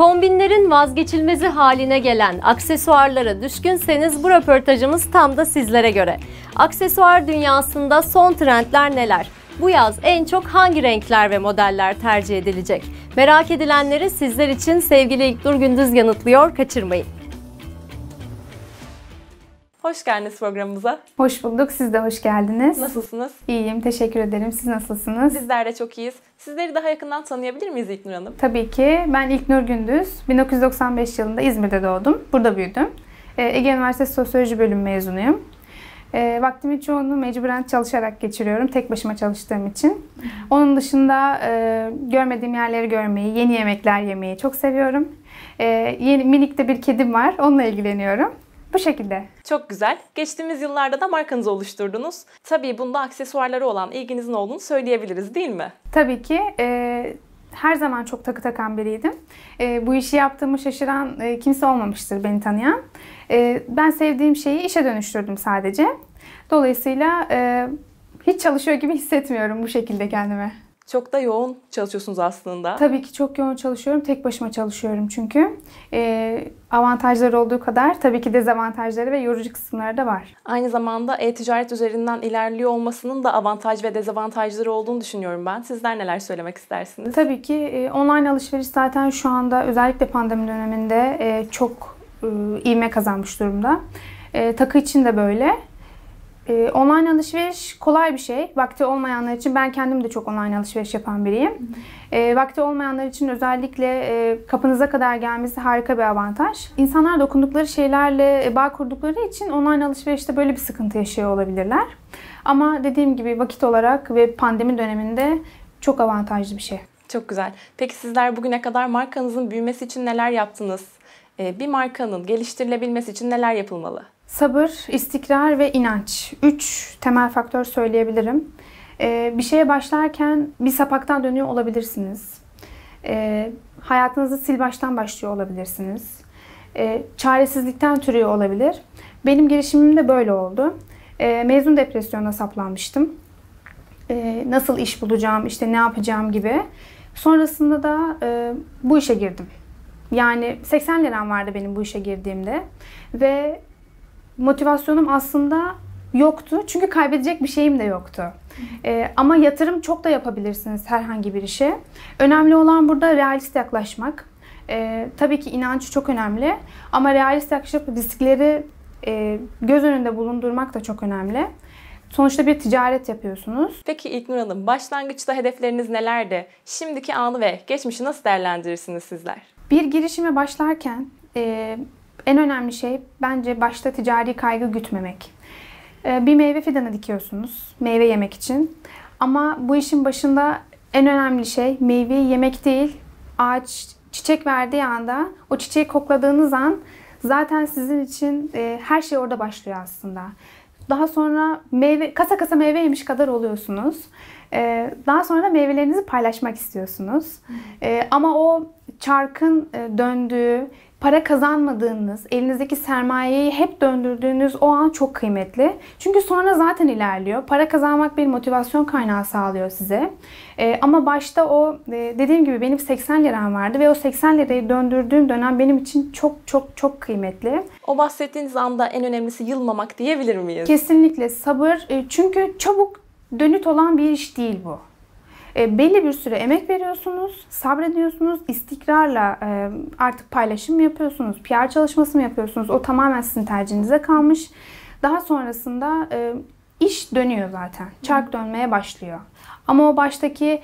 Kombinlerin vazgeçilmezi haline gelen aksesuarlara düşkünseniz bu röportajımız tam da sizlere göre. Aksesuar dünyasında son trendler neler? Bu yaz en çok hangi renkler ve modeller tercih edilecek? Merak edilenleri sizler için sevgili İlknur Gündüz yanıtlıyor, kaçırmayın. Hoş geldiniz programımıza. Hoş bulduk. Siz de hoş geldiniz. Nasılsınız? İyiyim. Teşekkür ederim. Siz nasılsınız? Bizler de çok iyiyiz. Sizleri daha yakından tanıyabilir miyiz İlknur Hanım? Tabii ki. Ben İlknur Gündüz. 1995 yılında İzmir'de doğdum. Burada büyüdüm. Ee, Ege Üniversitesi Sosyoloji Bölümü mezunuyum. E, ee, vaktimin çoğunu mecburen çalışarak geçiriyorum. Tek başıma çalıştığım için. Onun dışında e, görmediğim yerleri görmeyi, yeni yemekler yemeyi çok seviyorum. E, yeni minik de bir kedim var. Onunla ilgileniyorum. Bu şekilde. Çok güzel. Geçtiğimiz yıllarda da markanızı oluşturdunuz. Tabii bunda aksesuarları olan ilginizin olduğunu söyleyebiliriz değil mi? Tabii ki. Ee, her zaman çok takı takan biriydim. E, bu işi yaptığımı şaşıran e, kimse olmamıştır beni tanıyan. E, ben sevdiğim şeyi işe dönüştürdüm sadece. Dolayısıyla e, hiç çalışıyor gibi hissetmiyorum bu şekilde kendime. Çok da yoğun çalışıyorsunuz aslında. Tabii ki çok yoğun çalışıyorum. Tek başıma çalışıyorum çünkü. Ee, avantajları olduğu kadar tabii ki dezavantajları ve yorucu kısımları da var. Aynı zamanda e-ticaret üzerinden ilerliyor olmasının da avantaj ve dezavantajları olduğunu düşünüyorum ben. Sizler neler söylemek istersiniz? Tabii ki e, online alışveriş zaten şu anda özellikle pandemi döneminde e, çok e, ivme kazanmış durumda. E, takı için de böyle. E, online alışveriş kolay bir şey. Vakti olmayanlar için ben kendim de çok online alışveriş yapan biriyim. E, vakti olmayanlar için özellikle e, kapınıza kadar gelmesi harika bir avantaj. İnsanlar dokundukları şeylerle e, bağ kurdukları için online alışverişte böyle bir sıkıntı yaşıyor olabilirler. Ama dediğim gibi vakit olarak ve pandemi döneminde çok avantajlı bir şey. Çok güzel. Peki sizler bugüne kadar markanızın büyümesi için neler yaptınız? Ee, bir markanın geliştirilebilmesi için neler yapılmalı? Sabır, istikrar ve inanç. Üç temel faktör söyleyebilirim. Ee, bir şeye başlarken bir sapaktan dönüyor olabilirsiniz. Ee, hayatınızı sil baştan başlıyor olabilirsiniz. Ee, çaresizlikten türüyor olabilir. Benim girişimim de böyle oldu. Ee, mezun depresyona saplanmıştım. Ee, nasıl iş bulacağım, işte ne yapacağım gibi. Sonrasında da e, bu işe girdim. Yani 80 liram vardı benim bu işe girdiğimde ve motivasyonum aslında yoktu. Çünkü kaybedecek bir şeyim de yoktu. E, ama yatırım çok da yapabilirsiniz herhangi bir işe. Önemli olan burada realist yaklaşmak. E, tabii ki inancı çok önemli. Ama realist yaklaşıp riskleri e, göz önünde bulundurmak da çok önemli. Sonuçta bir ticaret yapıyorsunuz. Peki İlknur Hanım, başlangıçta hedefleriniz nelerdi? Şimdiki anı ve geçmişi nasıl değerlendirirsiniz sizler? Bir girişime başlarken e, en önemli şey bence başta ticari kaygı gütmemek. Ee, bir meyve fidanı dikiyorsunuz meyve yemek için. Ama bu işin başında en önemli şey meyveyi yemek değil, ağaç çiçek verdiği anda, o çiçeği kokladığınız an zaten sizin için e, her şey orada başlıyor aslında. Daha sonra meyve kasa kasa meyve yemiş kadar oluyorsunuz. Ee, daha sonra da meyvelerinizi paylaşmak istiyorsunuz. Ee, ama o çarkın e, döndüğü, para kazanmadığınız, elinizdeki sermayeyi hep döndürdüğünüz o an çok kıymetli. Çünkü sonra zaten ilerliyor. Para kazanmak bir motivasyon kaynağı sağlıyor size. E, ama başta o e, dediğim gibi benim 80 liram vardı ve o 80 lirayı döndürdüğüm dönem benim için çok çok çok kıymetli. O bahsettiğiniz anda en önemlisi yılmamak diyebilir miyiz? Kesinlikle sabır. çünkü çabuk dönüt olan bir iş değil bu. E, belli bir süre emek veriyorsunuz, sabrediyorsunuz, istikrarla e, artık paylaşım mı yapıyorsunuz, PR çalışması mı yapıyorsunuz? O tamamen sizin tercihinize kalmış. Daha sonrasında e, iş dönüyor zaten. Çark dönmeye başlıyor. Ama o baştaki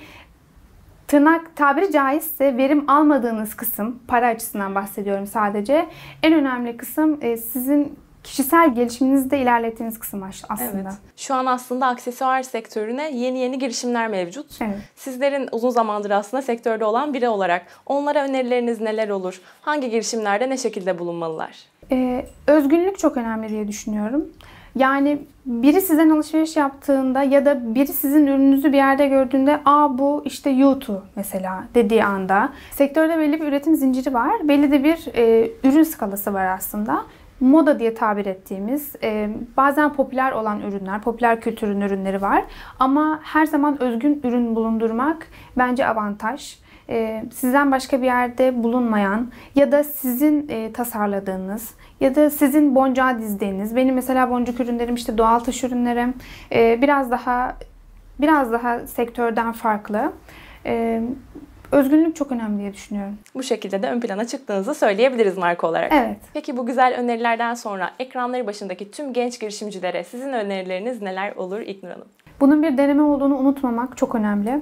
tırnak tabiri caizse verim almadığınız kısım, para açısından bahsediyorum sadece. En önemli kısım sizin kişisel gelişiminizde de ilerlettiğiniz kısım aslında. Evet. Şu an aslında aksesuar sektörüne yeni yeni girişimler mevcut. Evet. Sizlerin uzun zamandır aslında sektörde olan biri olarak onlara önerileriniz neler olur? Hangi girişimlerde ne şekilde bulunmalılar? Ee, özgünlük çok önemli diye düşünüyorum. Yani biri sizden alışveriş yaptığında ya da biri sizin ürününüzü bir yerde gördüğünde aa bu işte YouTube mesela dediği anda sektörde belli bir üretim zinciri var. Belli de bir e, ürün skalası var aslında moda diye tabir ettiğimiz e, bazen popüler olan ürünler, popüler kültürün ürünleri var. Ama her zaman özgün ürün bulundurmak bence avantaj. E, sizden başka bir yerde bulunmayan ya da sizin e, tasarladığınız ya da sizin boncuğa dizdiğiniz. Benim mesela boncuk ürünlerim işte doğal taş ürünlerim e, biraz daha biraz daha sektörden farklı. E, özgünlük çok önemli diye düşünüyorum. Bu şekilde de ön plana çıktığınızı söyleyebiliriz marka olarak. Evet. Peki bu güzel önerilerden sonra ekranları başındaki tüm genç girişimcilere sizin önerileriniz neler olur İlknur Hanım? Bunun bir deneme olduğunu unutmamak çok önemli.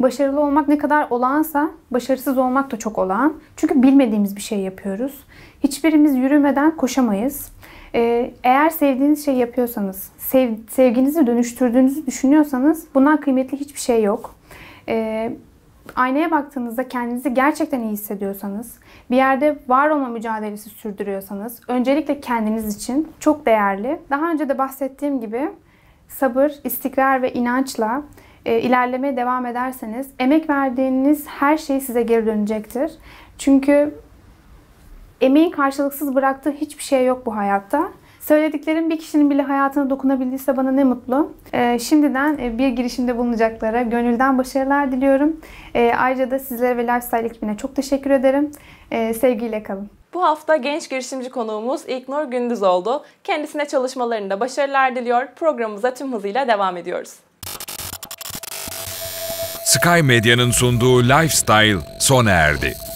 Başarılı olmak ne kadar olağansa başarısız olmak da çok olağan. Çünkü bilmediğimiz bir şey yapıyoruz. Hiçbirimiz yürümeden koşamayız. Ee, eğer sevdiğiniz şey yapıyorsanız, sev, sevginizi dönüştürdüğünüzü düşünüyorsanız bundan kıymetli hiçbir şey yok. Ee, aynaya baktığınızda kendinizi gerçekten iyi hissediyorsanız, bir yerde var olma mücadelesi sürdürüyorsanız, öncelikle kendiniz için çok değerli. Daha önce de bahsettiğim gibi sabır, istikrar ve inançla e, ilerlemeye devam ederseniz emek verdiğiniz her şey size geri dönecektir. Çünkü emeğin karşılıksız bıraktığı hiçbir şey yok bu hayatta. Söylediklerim bir kişinin bile hayatına dokunabildiyse bana ne mutlu. Ee, e, şimdiden bir girişimde bulunacaklara gönülden başarılar diliyorum. E, ayrıca da sizlere ve Lifestyle ekibine çok teşekkür ederim. E, sevgiyle kalın. Bu hafta genç girişimci konuğumuz İlknur Gündüz oldu. Kendisine çalışmalarında başarılar diliyor. Programımıza tüm hızıyla devam ediyoruz. Sky Medya'nın sunduğu Lifestyle sona erdi.